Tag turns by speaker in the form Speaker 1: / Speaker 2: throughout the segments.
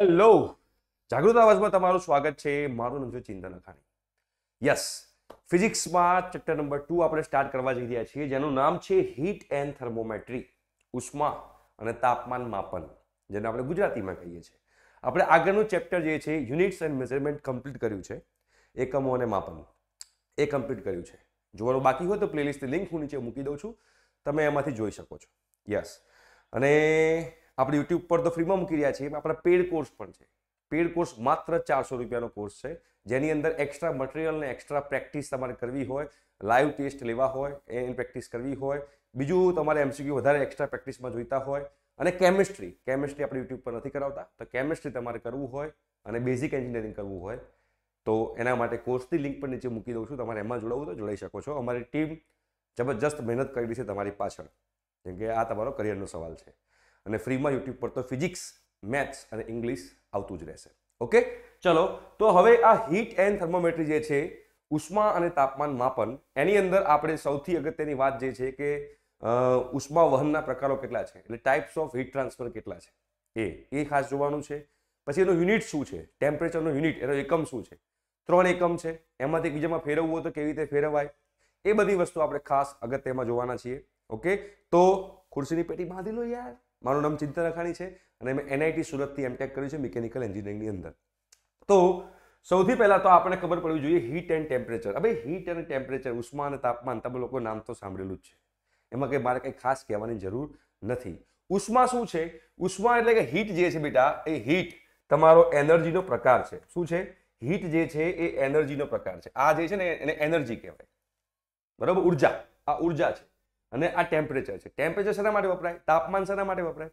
Speaker 1: hello જાગૃત આવાજમાં તમારું સ્વાગત છે મારું નામ છે ચિંતન અખાણી યસ ફિઝિક્સમાં ચેપ્ટર નંબર ટુ આપણે સ્ટાર્ટ કરવા જઈ રહ્યા છીએ જેનું નામ છે હીટ એન્ડ થર્મોમેટ્રી ઉષ્મા અને તાપમાન માપન જેને આપણે ગુજરાતીમાં કહીએ છીએ આપણે આગળનું ચેપ્ટર જે છે યુનિટ્સ એન્ડ મેઝરમેન્ટ કમ્પ્લીટ કર્યું છે એકમો અને માપન એ કમ્પ્લીટ કર્યું છે જોવાનું બાકી હોય તો પ્લેલિસ્ટની લિંક હું નીચે મૂકી દઉં છું તમે એમાંથી જોઈ શકો છો યસ અને આપણે યુટ્યુબ પર તો ફ્રીમાં મૂકી રહ્યા છીએ આપણા પેડ કોર્સ પણ છે પેડ કોર્સ માત્ર ચારસો રૂપિયાનો કોર્સ છે જેની અંદર એક્સ્ટ્રા મટીરિયલ ને એક્સ્ટ્રા પ્રેક્ટિસ તમારે કરવી હોય લાઈવ ટેસ્ટ લેવા હોય એની પ્રેક્ટિસ કરવી હોય બીજું તમારે એમસીક્યુ વધારે એક્સ્ટ્રા પ્રેક્ટિસમાં જોઈતા હોય અને કેમિસ્ટ્રી કેમિસ્ટ્રી આપણે યુટ્યુબ પર નથી કરાવતા તો કેમિસ્ટ્રી તમારે કરવું હોય અને બેઝિક એન્જિનિયરિંગ કરવું હોય તો એના માટે કોર્સની લિંક પણ નીચે મૂકી દઉં છું તમારે એમાં જોડાવું તો જોડાઈ શકો છો અમારી ટીમ જબરજસ્ત મહેનત કરી છે તમારી પાછળ કેમ કે આ તમારો કરિયરનો સવાલ છે અને ફ્રીમાં યુટ્યુબ પર તો ફિઝિક્સ મેથ્સ અને ઇંગ્લિશ આવતું જ રહેશે ઓકે ચલો તો હવે આ હીટ એન્ડ થર્મોમેટ્રી જે છે ઉષ્મા અને તાપમાન માપન એની અંદર આપણે સૌથી અગત્યની વાત જે છે કે ઉષ્મા વહનના પ્રકારો કેટલા છે એટલે ટાઈપ્સ ઓફ હીટ ટ્રાન્સફર કેટલા છે એ એ ખાસ જોવાનું છે પછી એનું યુનિટ શું છે ટેમ્પરેચરનો યુનિટ એનો એકમ શું છે ત્રણ એકમ છે એમાંથી બીજામાં ફેરવવું હોય તો કેવી રીતે ફેરવાય એ બધી વસ્તુ આપણે ખાસ અગત્યમાં જોવાના છીએ ઓકે તો ખુરશીની પેટી બાંધી લો યાર મારું નામ ચિંતા અખાણી છે અને મેં એનઆઈટી સુરતથી એમટેક કર્યું છે મિકેનિકલ એન્જિનિયરિંગની અંદર તો સૌથી પહેલાં તો આપણે ખબર પડવી જોઈએ હીટ એન્ડ ટેમ્પરેચર હવે હીટ એન્ડ ટેમ્પરેચર ઉષ્મા અને તાપમાન તમે લોકો નામ તો સાંભળેલું જ છે એમાં કંઈ મારે કંઈ ખાસ કહેવાની જરૂર નથી ઉષ્મા શું છે ઉષ્મા એટલે કે હીટ જે છે બેટા એ હીટ તમારો એનર્જીનો પ્રકાર છે શું છે હીટ જે છે એ એનર્જીનો પ્રકાર છે આ જે છે ને એને એનર્જી કહેવાય બરાબર ઉર્જા આ ઉર્જા છે અને આ ટેમ્પરેચર છે ટેમ્પરેચર શેના માટે વપરાય તાપમાન શેના માટે વપરાય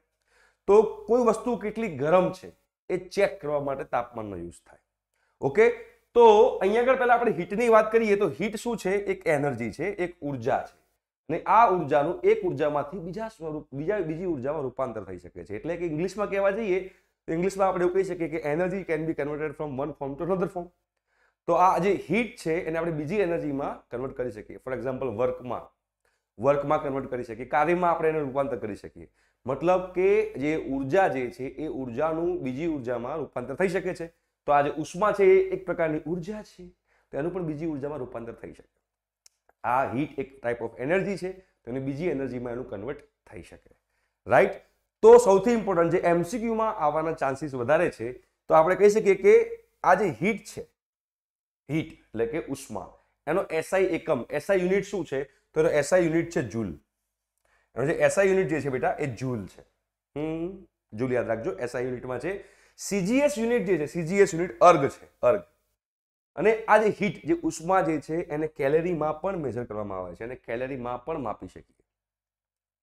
Speaker 1: તો કોઈ વસ્તુ કેટલી ગરમ છે એ ચેક કરવા માટે તાપમાનનો યુઝ થાય ઓકે તો અહીંયા આગળ પહેલાં આપણે હીટની વાત કરીએ તો હીટ શું છે એક એનર્જી છે એક ઉર્જા છે અને આ ઉર્જાનું એક ઉર્જામાંથી બીજા સ્વરૂપ બીજા બીજી ઉર્જામાં રૂપાંતર થઈ શકે છે એટલે કે ઇંગ્લિશમાં કહેવા જઈએ તો ઇંગ્લિશમાં આપણે એવું કહી શકીએ કે energy can be converted from one form to another form તો આ જે હીટ છે એને આપણે બીજી એનર્જીમાં કન્વર્ટ કરી શકીએ ફોર એક્ઝામ્પલ વર્કમાં વર્કમાં કન્વર્ટ કરી શકીએ કાર્યમાં આપણે એને રૂપાંતર કરી શકીએ મતલબ કે જે ઉર્જા જે છે એ ઉર્જાનું બીજી ઉર્જામાં રૂપાંતર થઈ શકે છે તો આ જે ઉષ્મા છે એ એક પ્રકારની ઉર્જા છે તેનું પણ બીજી ઉર્જામાં રૂપાંતર થઈ શકે આ હીટ એક ટાઈપ ઓફ એનર્જી છે તો એને બીજી એનર્જીમાં એનું કન્વર્ટ થઈ શકે રાઈટ તો સૌથી ઇમ્પોર્ટન્ટ જે એમસીક્યુમાં આવવાના ચાન્સીસ વધારે છે તો આપણે કહી શકીએ કે આ જે હીટ છે હીટ એટલે કે ઉષ્મા એનો એસઆઈ એકમ એસઆઈ યુનિટ શું છે તો એનો એસઆઈ યુનિટ છે જૂલ એનો જે એસઆઈ યુનિટ જે છે બેટા એ જૂલ છે હમ જૂલ યાદ રાખજો એસઆઈ યુનિટમાં છે સીજીએસ યુનિટ જે છે સીજીએસ યુનિટ અર્ગ છે અર્ગ અને આ જે હીટ જે ઉષ્મા જે છે એને કેલેરીમાં પણ મેજર કરવામાં આવે છે અને કેલેરીમાં પણ માપી શકીએ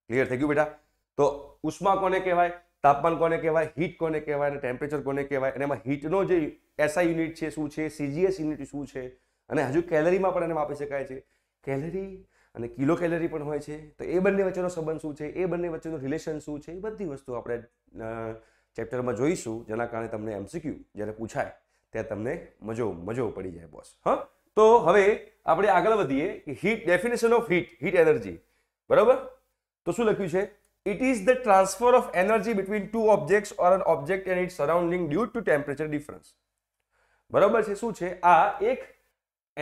Speaker 1: ક્લિયર થઈ ગયું બેટા તો ઉષ્મા કોને કહેવાય તાપમાન કોને કહેવાય હીટ કોને કહેવાય અને ટેમ્પરેચર કોને કહેવાય અને એમાં હીટનો જે એસઆઈ યુનિટ છે શું છે સીજીએસ યુનિટ શું છે અને હજુ કેલેરીમાં પણ એને માપી શકાય છે કેલેરી અને કિલો કેલરી પણ હોય છે તો એ બંને વચ્ચેનો સંબંધ શું છે એ બંને વચ્ચેનું રિલેશન શું છે એ બધી વસ્તુ આપણે ચેપ્ટરમાં જોઈશું જેના કારણે તમને એમસીક્યુ જ્યારે પૂછાય ત્યાં તમને મજો મજો પડી જાય બોસ હા તો હવે આપણે આગળ વધીએ કે heat definition of heat heat energy બરાબર તો શું લખ્યું છે it is the transfer of energy between two object or an object and it surrounding due to temperature difference બરાબર છે શું છે આ એક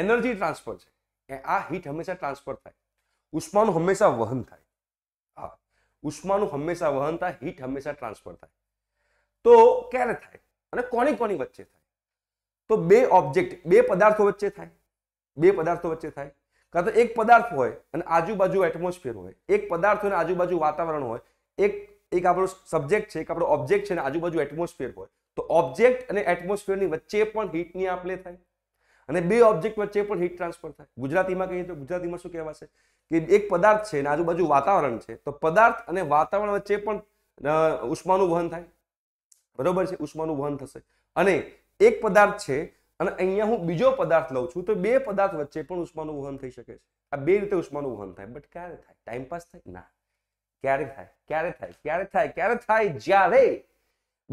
Speaker 1: એનર્જી ટ્રાન્સફર છે આ હીટ હંમેશા ટ્રાન્સફર થાય ઉષ્માનું હંમેશા વહન થાય હા ઉષ્માનું હંમેશા વહન થાય હીટ હંમેશા ટ્રાન્સફર થાય તો ક્યારે થાય અને કોની કોની વચ્ચે થાય તો બે ઓબ્જેક્ટ બે પદાર્થો વચ્ચે થાય બે પદાર્થો વચ્ચે થાય કાં તો એક પદાર્થ હોય અને આજુબાજુ એટમોસ્ફિયર હોય એક પદાર્થ અને આજુબાજુ વાતાવરણ હોય એક એક આપણો સબ્જેક્ટ છે એક આપણો ઓબ્જેક્ટ છે અને આજુબાજુ એટમોસ્ફિયર હોય તો ઓબ્જેક્ટ અને એટમોસ્ફિયરની વચ્ચે પણ હીટની આપલે થાય અને બે ઓબ્જેક્ટ વચ્ચે પણ હીટ ટ્રાન્સફર થાય ગુજરાતીમાં કહીએ તો ગુજરાતીમાં શું કહેવાશે કે એક પદાર્થ છે અને આજુબાજુ વાતાવરણ છે તો પદાર્થ અને વાતાવરણ વચ્ચે પણ ઉષ્માનું વહન થાય બરોબર છે ઉષ્માનું વહન થશે અને એક પદાર્થ છે અને અહીંયા હું બીજો પદાર્થ લઉં છું તો બે પદાર્થ વચ્ચે પણ ઉષ્માનું વહન થઈ શકે છે આ બે રીતે ઉષ્માનું વહન થાય બટ ક્યારે થાય ટાઈમ પાસ થાય ના ક્યારે થાય ક્યારે થાય ક્યારે થાય ક્યારે થાય જ્યારે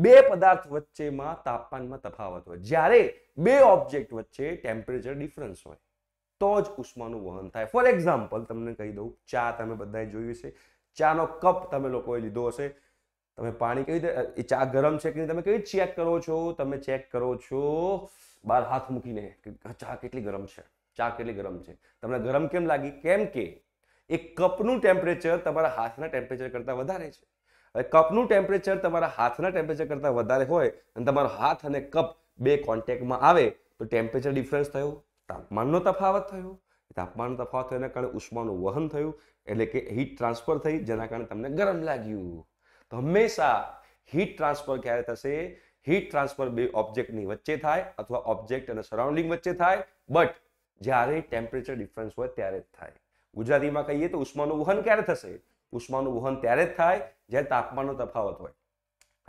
Speaker 1: બે પદાર્થ વચ્ચેમાં તાપમાનમાં તફાવત હોય જ્યારે બે ઓબ્જેક્ટ વચ્ચે ટેમ્પરેચર ડિફરન્સ હોય તો જ ઉષ્માનું વહન થાય ફોર એક્ઝામ્પલ તમને કહી દઉં ચા તમે બધાએ જોયું છે ચાનો કપ તમે લોકોએ લીધો હશે તમે પાણી કેવી રીતે એ ચા ગરમ છે કે નહીં તમે કઈ કેવી ચેક કરો છો તમે ચેક કરો છો બહાર હાથ મૂકીને કે ચા કેટલી ગરમ છે ચા કેટલી ગરમ છે તમને ગરમ કેમ લાગી કેમ કે એ કપનું ટેમ્પરેચર તમારા હાથના ટેમ્પરેચર કરતાં વધારે છે હવે કપનું ટેમ્પરેચર તમારા હાથના ટેમ્પરેચર કરતાં વધારે હોય અને તમારો હાથ અને કપ બે કોન્ટેક્ટમાં આવે તો ટેમ્પરેચર ડિફરન્સ થયો તાપમાનનો તફાવત થયો તાપમાનનો તફાવત એના કારણે ઉષ્માનું વહન થયું એટલે કે હીટ ટ્રાન્સફર થઈ જેના કારણે તમને ગરમ લાગ્યું તો હંમેશા હીટ ટ્રાન્સફર ક્યારે થશે હીટ ટ્રાન્સફર બે ઓબ્જેક્ટની વચ્ચે થાય અથવા ઓબ્જેક્ટ અને સરાઉન્ડિંગ વચ્ચે થાય બટ જ્યારે ટેમ્પરેચર ડિફરન્સ હોય ત્યારે જ થાય ગુજરાતીમાં કહીએ તો ઉષ્માનું વહન ક્યારે થશે ઉષ્માનું વહન ત્યારે જ થાય જ્યારે તાપમાનનો તફાવત હોય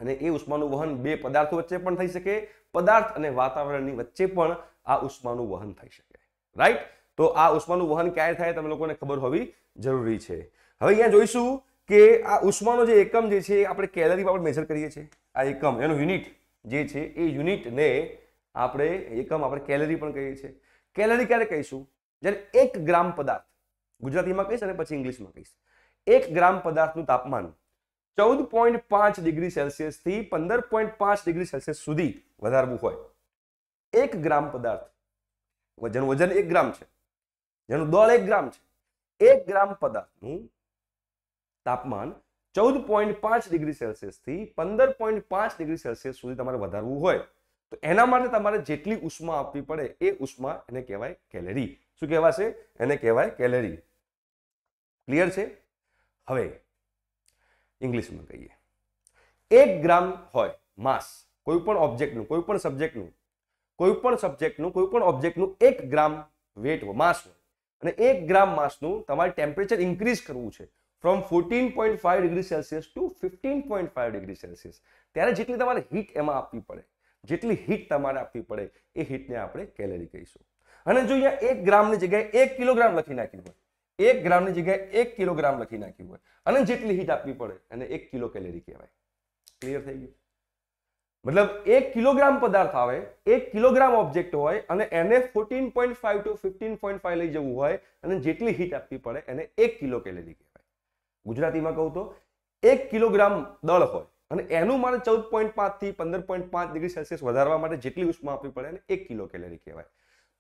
Speaker 1: અને એ ઉષ્માનું વહન બે પદાર્થો વચ્ચે પણ થઈ શકે પદાર્થ અને વાતાવરણની વચ્ચે પણ આ ઉષ્માનું વહન થઈ શકે રાઈટ તો આ ઉષ્માનું વહન ક્યારે થાય તમે લોકોને ખબર હોવી જરૂરી છે હવે અહીંયા જોઈશું કે આ ઉષ્માનો જે એકમ જે છે આપણે કેલરીમાં આપણે મેજર કરીએ છીએ આ એકમ એનું યુનિટ જે છે એ યુનિટને આપણે એકમ આપણે કેલરી પણ કહીએ છીએ કેલરી ક્યારે કહીશું જ્યારે એક ગ્રામ પદાર્થ ગુજરાતીમાં કહીશ અને પછી ઇંગ્લિશમાં કહીશ એક ગ્રામ પદાર્થનું તાપમાન ચૌદ પોઈન્ટ પાંચ ડિગ્રી સેલ્સિયસથી પંદર પોઈન્ટ પાંચ ડિગ્રી સેલ્સિયસ સુધી વધારવું હોય એક ગ્રામ પદાર્થ વજન વજન એક ગ્રામ છે જેનું દળ એક ગ્રામ છે એક ગ્રામ પદાર્થનું તાપમાન ચૌદ પોઈન્ટ પાંચ ડિગ્રી સેલ્સિયસથી પંદર પોઈન્ટ પાંચ ડિગ્રી સેલ્સિયસ સુધી તમારે વધારવું હોય તો એના માટે તમારે જેટલી ઉષ્મા આપવી પડે એ ઉષ્મા એને કહેવાય કેલેરી શું કહેવાશે એને કહેવાય કેલેરી ક્લિયર છે હવે ઇંગ્લિશમાં કહીએ એક ગ્રામ હોય માસ કોઈ પણ ઓબ્જેક્ટનું કોઈ પણ સબ્જેક્ટનું કોઈ પણ સબ્જેક્ટનું કોઈ પણ ઓબ્જેક્ટનું એક ગ્રામ વેટ માસનું અને એક ગ્રામ માસનું તમારે ટેમ્પરેચર ઇન્ક્રીઝ કરવું છે from fourteen point five degree Celsius to fifteen point five degree Celsius ત્યારે જેટલી તમારે હીટ એમાં આપવી પડે જેટલી હીટ તમારે આપવી પડે એ હીટને આપણે કેલેરી કહીશું અને જો અહીંયા એક ગ્રામની જગ્યાએ એક કિલોગ્રામ લખી નાખ્યું હોય એક ગ્રામની જગ્યાએ એક કિલોગ્રામ લખી નાખ્યું હોય અને જેટલી હીટ આપવી પડે અને એક કિલો કેલેરી કહેવાય ક્લિયર થઈ ગયું મતલબ એક કિલોગ્રામ પદાર્થ આવે એક કિલોગ્રામ ઓબ્જેક્ટ હોય અને એને fourteen point five to fifteen point five લઈ જવું હોય અને જેટલી હીટ આપવી પડે એને એક કિલો કેલેરી કહેવાય ગુજરાતીમાં કહું તો એક કિલોગ્રામ દળ હોય અને એનું મારે ચૌદ પોઈન્ટ પાંચથી પંદર પોઈન્ટ પાંચ ડિગ્રી સેલ્સિયસ વધારવા માટે જેટલી ઉષ્મા આપવી પડે એને એક કિલો કેલેરી કહેવાય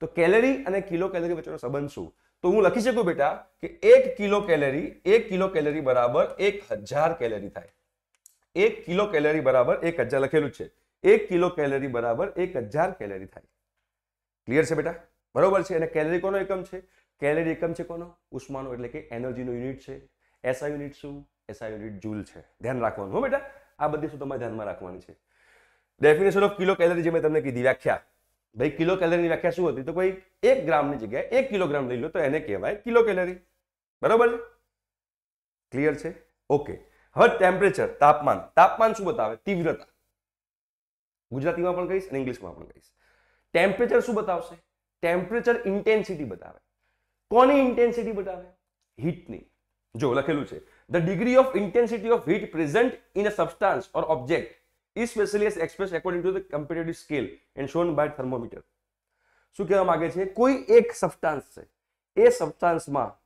Speaker 1: તો કેલેરી અને કિલો કેલેરી વચ્ચેનો સંબંધ શું તો હું લખી શકું બેટા કે એક કિલો કેલેરી એક કિલો કેલેરી બરાબર એક હજાર કેલેરી થાય એક કિલો કેલેરી બરાબર એક હજાર લખેલું છે એક કિલો કેલેરી બરાબર એક હજાર કેલેરી થાય ક્લિયર છે બેટા બરોબર છે અને કેલેરી કોનો એકમ છે કેલેરી એકમ છે કોનો ઉષ્માનો એટલે કે એનર્જીનો યુનિટ છે એસઆ યુનિટ શું એસઆ યુનિટ જૂલ છે ધ્યાન રાખવાનું હો બેટા આ બધી શું તમારે ધ્યાનમાં રાખવાની છે ડેફિનેશન ઓફ કિલો કેલરી જે મેં તમને કીધી વ્યાખ્યા ભાઈ કિલો કેલરીની વ્યાખ્યા શું હતી તો કોઈ એક ગ્રામની જગ્યાએ એક કિલોગ્રામ લઈ લો તો એને કહેવાય કિલો કેલરી બરોબર ક્લિયર છે ઓકે હવે ટેમ્પરેચર તાપમાન તાપમાન શું બતાવે તીવ્રતા ગુજરાતીમાં પણ કહીશ અને ઇંગ્લિશમાં પણ કહીશ ટેમ્પરેચર શું બતાવશે ટેમ્પરેચર ઇન્ટેન્સિટી બતાવે કોની ઇન્ટેન્સિટી બતાવે હીટની જો લખેલું છે the degree of intensity of heat present in a substance or object is specially express according to the competitive scale and shown by thermometer શું કહેવા માંગે છે કોઈ એક સબસ્ટાન્સ છે એ સબસ્ટાન્સમાં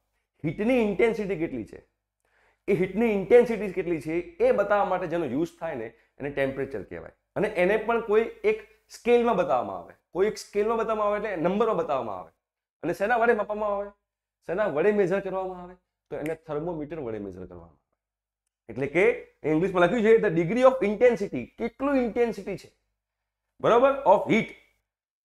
Speaker 1: હીટની ઇન્ટેન્સિટી કેટલી છે એ હીટની ઇન્ટેન્સિટી કેટલી છે એ બતાવવા માટે જેનો યુઝ થાય ને એને ટેમ્પરેચર કહેવાય અને એને પણ કોઈ એક સ્કેલમાં બતાવવામાં આવે કોઈ એક સ્કેલમાં બતાવવામાં આવે એટલે નંબરો બતાવવામાં આવે અને શેના વડે માપવામાં આવે શેના વડે મેઝર કરવામાં આવે તો એને થર્મોમીટર વડે મેઝર કરવામાં આવે એટલે કે ઇંગ્લિશમાં લખ્યું છે ધ ડિગ્રી ઓફ ઇન્ટેન્સિટી કેટલું ઇન્ટેન્સિટી છે બરાબર ઓફ હીટ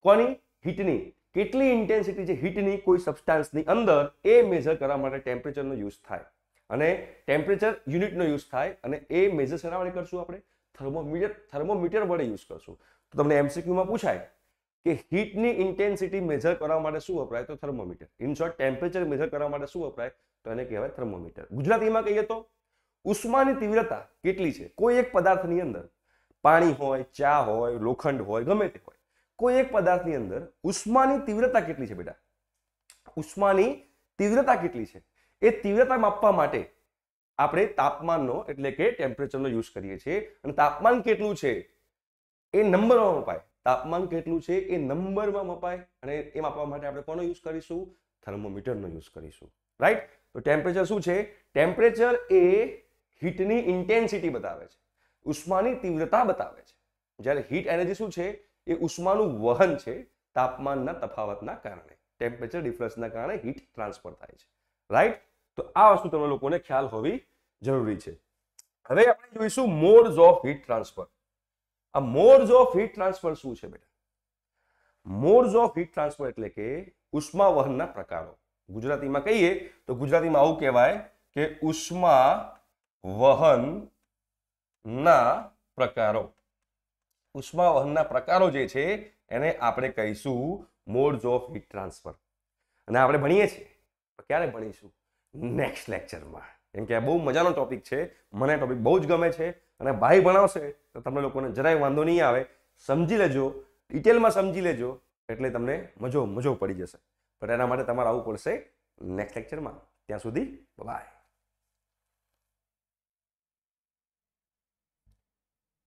Speaker 1: કોની હીટની કેટલી ઇન્ટેન્સિટી છે હીટની કોઈ સબસ્ટાન્સની અંદર એ મેઝર કરવા માટે ટેમ્પરેચરનો યુઝ થાય અને ટેમ્પરેચર યુનિટનો યુઝ થાય અને એ મેજર શેના વડે કરશું આપણે થર્મોમીટર થર્મોમીટર વડે યુઝ કરશું તો તમને એમસીક્યુમાં પૂછાય કે હીટની ઇન્ટેન્સિટી મેજર કરવા માટે શું વપરાય તો thermometer in short temperature measure કરવા માટે શું વપરાય તો એને કહેવાય થર્મોમીટર ગુજરાતીમાં કહીએ તો ઉષ્માની તીવ્રતા કેટલી છે કોઈ એક પદાર્થની અંદર પાણી હોય ચા હોય લોખંડ હોય ગમે તે હોય કોઈ એક પદાર્થની અંદર ઉષ્માની તીવ્રતા કેટલી છે બેટા ઉષ્માની તીવ્રતા કેટલી છે એ તીવ્રતા માપવા માટે આપણે તાપમાનનો એટલે કે ટેમ્પરેચરનો યુઝ કરીએ છીએ અને તાપમાન કેટલું છે એ નંબરમાં મપાય તાપમાન કેટલું છે એ નંબરમાં મપાય અને એ માપવા માટે આપણે કોનો યુઝ કરીશું થર્મોમીટરનો યુઝ કરીશું રાઈટ તો ટેમ્પરેચર શું છે ટેમ્પરેચર એ હીટની ઇન્ટેન્સિટી બતાવે છે ઉષ્માની તીવ્રતા બતાવે છે જ્યારે હીટ એનર્જી શું છે એ ઉષ્માનું વહન છે તાપમાનના તફાવતના કારણે ટેમ્પરેચર ડિફરન્સના કારણે હીટ ટ્રાન્સફર થાય છે રાઈટ તો આ વસ્તુ તમને લોકોને ખ્યાલ હોવી જરૂરી છે હવે આપણે જોઈશું મોડ્સ ઓફ હીટ ટ્રાન્સફર આ મોડ્સ ઓફ હીટ ટ્રાન્સફર શું છે બેટા મોડ્સ ઓફ હીટ ટ્રાન્સફર એટલે કે ઉષ્મા વહનના પ્રકારો ગુજરાતીમાં કહીએ તો ગુજરાતીમાં આવું કહેવાય કે ઉષ્મા વહનના પ્રકારો ઉષ્મા વહનના પ્રકારો જે છે એને આપણે કહીશું મોડ્સ ઓફ હીટ ટ્રાન્સફર અને આપણે ભણીએ છીએ ક્યારે ભણીશું નેક્સ્ટ લેક્ચરમાં કેમ કે આ બહુ મજાનો ટોપિક છે મને ટોપિક બહુ જ ગમે છે અને ભાઈ ભણાવશે તો તમને લોકોને જરાય વાંધો નહીં આવે સમજી લેજો ડિટેલમાં સમજી લેજો એટલે તમને મજો મજો પડી જશે પણ એના માટે તમારે આવવું પડશે નેક્સ્ટ લેક્ચરમાં ત્યાં સુધી બાય